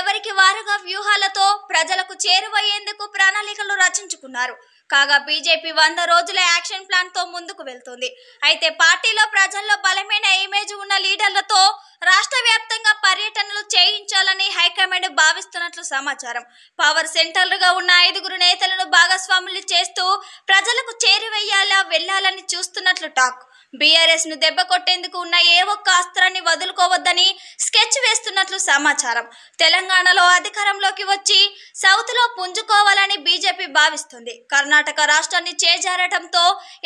ఎవరికి వారుగా వ్యూహాలతో ప్రజలకు చేరువయ్యేందుకు ప్రణాళికలు రచించుకున్నారు కాగా బీజేపీ వంద రోజుల యాక్షన్ ప్లాన్ తో ముందుకు వెళ్తుంది అయితే పార్టీలో ప్రజల్లో బలమైన ఇమేజ్ ఉన్న లీడర్లతో రాష్ట్ర వ్యాప్తంగా పర్యటనలు చేయించాలని హైకమాండ్ భావిస్తున్నట్లు సమాచారం పవర్ సెంటర్లుగా ఉన్న ఐదుగురు నేతలను భాగస్వాములు చేస్తూ ప్రజలకు చేరువయ్యేలా వెళ్లాలని చూస్తున్నట్లు టాక్ బీఆర్ఎస్ ను దెబ్బ కొట్టేందుకు ఉన్న ఏ ఒక్క అస్త్రాన్ని వదులుకోవద్దని స్కెచ్ వేస్తున్నట్లు సమాచారం తెలంగాణలో అధికారంలోకి వచ్చి సౌత్ లో పుంజుకోవాలని బీజేపీ భావిస్తుంది కర్ణాటక రాష్ట్రాన్ని చేజారటంతో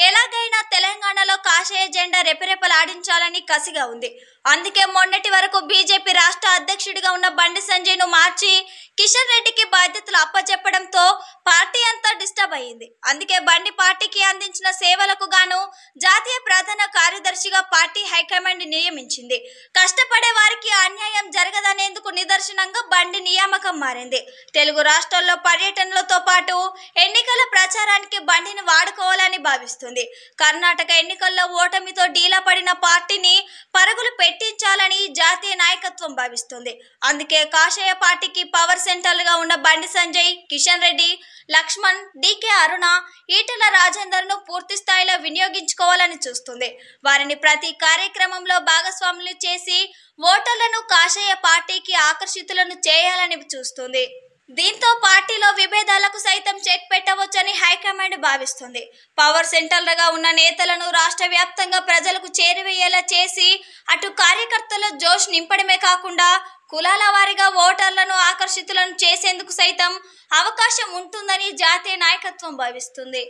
ఎలాగైనా తెలంగాణలో కాషాయ జెండా రెపరెపలాడించాలని కసిగా ఉంది అందుకే మొన్నటి వరకు బీజేపీ రాష్ట్ర అధ్యక్షుడిగా ఉన్న బండి సంజయ్ ను మార్చి కిషన్ రెడ్డికి బాధ్యతలు అప్పచెప్పడంతో పార్టీ డిస్టర్బ్ అయ్యింది అందుకే బండి పార్టీకి అందించిన సేవలకు గాను జాతీయ ప్రధాన కార్యదర్శిగా పార్టీ హైకమాండ్ నియమించింది కష్టపడే వారికి అన్యాయం జరగదనేందుకు నిదర్శనంగా బండి నియామకం మారింది తెలుగు రాష్ట్రాల్లో పర్యటనలతో పాటు ఎన్నికల ప్రచారానికి బండిని వాడుకోవాలని భావిస్తుంది కర్ణాటక ఎన్నికల్లో ఓటమితో డీలా పడిన పార్టీని పరుగులు పెట్టించాలని జాతీయ నాయకత్వం భావిస్తుంది అందుకే కాషాయ పార్టీకి పవర్ సెంటర్లుగా ఉన్న బండి సంజయ్ కిషన్ రెడ్డి లక్ష్మణ్ డికే అరుణ రాజేందర్ రాజేందర్ను పూర్తి స్థాయిలో వినియోగించుకోవాలని చూస్తుంది వారిని ప్రతి కార్యక్రమంలో భాగస్వాములు చేసి ఓటర్లను కాషాయ పార్టీకి ఆకర్షితులను చేయాలని చూస్తుంది దీంతో పార్టీలో విభేదాలకు సైతం చెక్ పెట్టవచ్చని హైకమాండ్ భావిస్తుంది పవర్ సెంటర్లుగా ఉన్న నేతలను రాష్ట్ర వ్యాప్తంగా ప్రజలకు చేరివేయేలా చేసి అటు కార్యకర్తల జోష్ నింపడమే కాకుండా కులాల వారీగా ఓటర్లను ఆకర్షితులను చేసేందుకు సైతం అవకాశం ఉంటుందని జాతీయ నాయకత్వం భావిస్తుంది